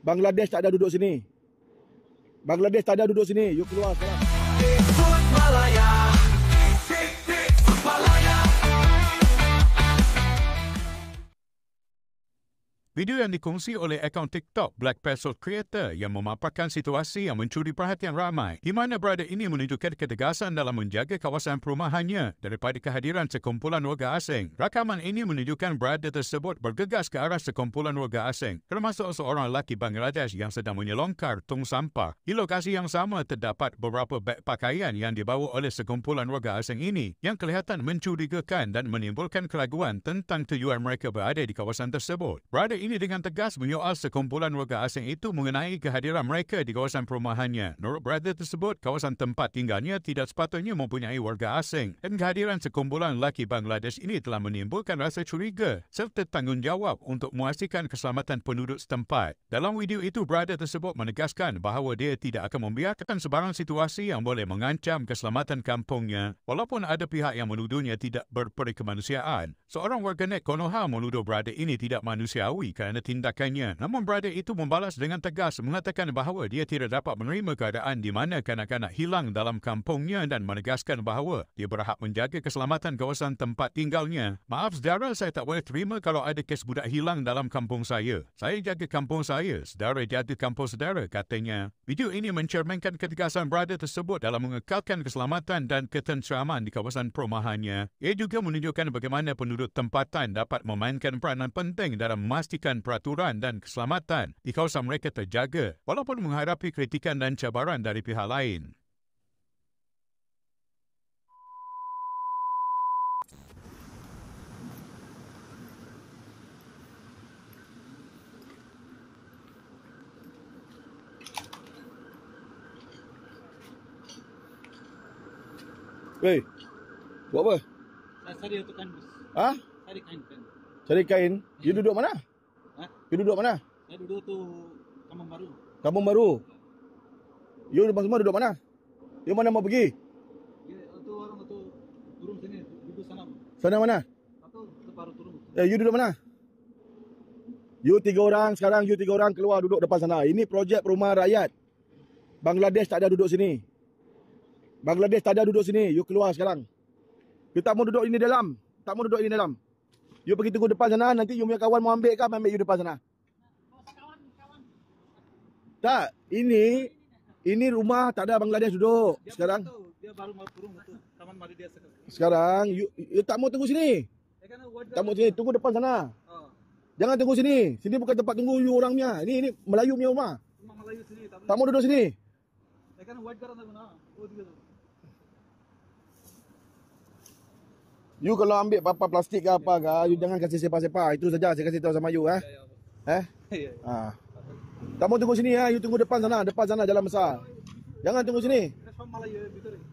Bangladesh tak ada duduk sini. Bangladesh tak ada duduk sini. You keluar sekarang. Video yang dikongsi oleh akaun TikTok Black Pencil Creator yang memaparkan situasi yang mencuri perhatian ramai di mana brother ini menunjukkan ketegasan dalam menjaga kawasan perumahannya daripada kehadiran sekumpulan warga asing. Rakaman ini menunjukkan brother tersebut bergegas ke arah sekumpulan warga asing termasuk seorang lelaki Bangladesh yang sedang menyelongkar tong sampah. Di lokasi yang sama terdapat beberapa beg pakaian yang dibawa oleh sekumpulan warga asing ini yang kelihatan mencurigakan dan menimbulkan keraguan tentang tujuan mereka berada di kawasan tersebut. Brother ini dengan tegas menyoal sekumpulan warga asing itu mengenai kehadiran mereka di kawasan perumahannya. Menurut Bradley tersebut, kawasan tempat tinggalnya tidak sepatutnya mempunyai warga asing dan kehadiran sekumpulan lelaki Bangladesh ini telah menimbulkan rasa curiga serta tanggungjawab untuk memastikan keselamatan penduduk setempat. Dalam video itu, Bradley tersebut menegaskan bahawa dia tidak akan membiarkan sebarang situasi yang boleh mengancam keselamatan kampungnya. Walaupun ada pihak yang menuduhnya tidak berperikemanusiaan, seorang warganet Konoha menuduh Bradley ini tidak manusiawi kerana tindakannya. Namun brother itu membalas dengan tegas mengatakan bahawa dia tidak dapat menerima keadaan di mana kanak-kanak hilang dalam kampungnya dan menegaskan bahawa dia berhak menjaga keselamatan kawasan tempat tinggalnya. Maaf saudara, saya tak boleh terima kalau ada kes budak hilang dalam kampung saya. Saya jaga kampung saya, saudara jaga kampung saudara, katanya. Video ini mencerminkan ketegasan brother tersebut dalam mengekalkan keselamatan dan ketenteraman di kawasan perumahannya. Ia juga menunjukkan bagaimana penduduk tempatan dapat memainkan peranan penting dalam memastikan memastikan peraturan dan keselamatan di kawasan mereka terjaga walaupun menghadapi kritikan dan cabaran dari pihak lain. Wei. Buat apa? Saya cari untuk kanvas. Ha? Cari kain. Cari kain. You duduk mana? You duduk mana? Saya duduk tu Kampung Baru. Kampung Baru. Yo, lepas semua duduk mana? Yo mana mau pergi? Ya, tu orang tu turun sini, duduk sana. Sana mana? Satu, separuh turun. Eh, you duduk mana? Yo tiga orang, sekarang yo tiga orang keluar duduk depan sana. Ini projek perumahan rakyat. Bangladesh tak ada duduk sini. Bangladesh tak ada duduk sini. You keluar sekarang. You tak mau duduk ini dalam. Tak mau duduk ini dalam. You pergi tunggu depan sana Nanti you punya kawan mau ambil kan Ambil you depan sana Tak Ini Ini rumah tak ada Bangladesh duduk dia Sekarang Dia baru mau turun betul. Taman mari dia sekarang Sekarang You, you tak mau tunggu sini Tak mau sini Tunggu depan sana ha. Jangan tunggu sini Sini bukan tempat tunggu you orang punya Ini, ini Melayu punya rumah Rumah Melayu sini Tak, tak mau duduk sini Tak mau duduk sini You kalau ambil papa plastik ke apa ke, you jangan kasi sepak-sepak. Itu saja saya kasi tahu sama you eh. Ya, ya, eh? Ah, Tak mau tunggu sini ha, you tunggu depan sana, depan sana jalan besar. Jangan tunggu sini. Malaya, betul.